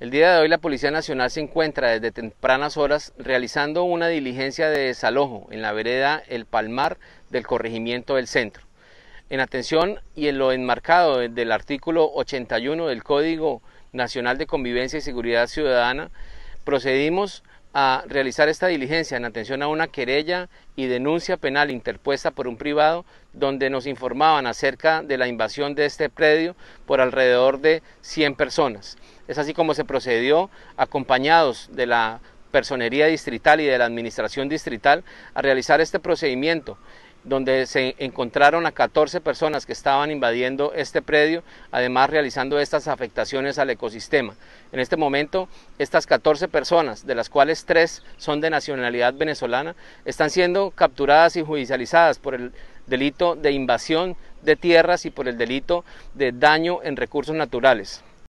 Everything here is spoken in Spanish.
El día de hoy la Policía Nacional se encuentra desde tempranas horas realizando una diligencia de desalojo en la vereda El Palmar del corregimiento del centro. En atención y en lo enmarcado del artículo 81 del Código Nacional de Convivencia y Seguridad Ciudadana, procedimos a realizar esta diligencia en atención a una querella y denuncia penal interpuesta por un privado donde nos informaban acerca de la invasión de este predio por alrededor de 100 personas. Es así como se procedió, acompañados de la personería distrital y de la administración distrital, a realizar este procedimiento donde se encontraron a 14 personas que estaban invadiendo este predio, además realizando estas afectaciones al ecosistema. En este momento, estas 14 personas, de las cuales 3 son de nacionalidad venezolana, están siendo capturadas y judicializadas por el delito de invasión de tierras y por el delito de daño en recursos naturales.